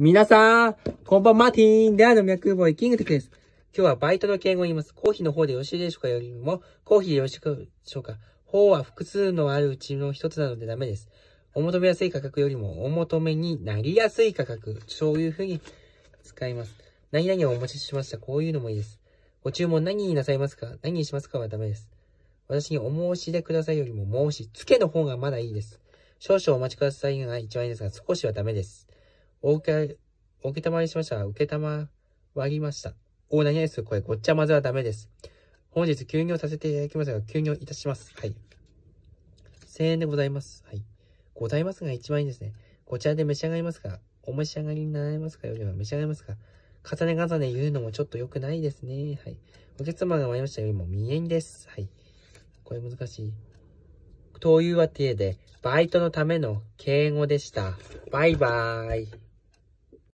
皆さん、こんばんマーティン、でアの脈ボーイ、キングテクです。今日はバイトの敬語を言います。コーヒーの方でよろしいでしょうかよりも、コーヒーでよろしいでしょうか方は複数のあるうちの一つなのでダメです。お求めやすい価格よりも、お求めになりやすい価格。そういう風に使います。何々をお持ちしました。こういうのもいいです。ご注文何になさいますか何にしますかはダメです。私にお申し出くださいよりも申し付けの方がまだいいです。少々お待ちくださいが一番いいですが、少しはダメです。お受け、お受けたまりしました。受けたまわりました。お、何ですこれ、ごっちゃまぜはダメです。本日休業させていただきますが、休業いたします。はい。1000円でございます。はい。ございますが一番いいですね。こちらで召し上がりますかお召し上がりになられますかよりは召し上がりますか重ね重ね言うのもちょっと良くないですね。はい。お客様が参りましたよりも未縁です。はい。これ難しい。というわけで、バイトのための敬語でした。バイバーイ。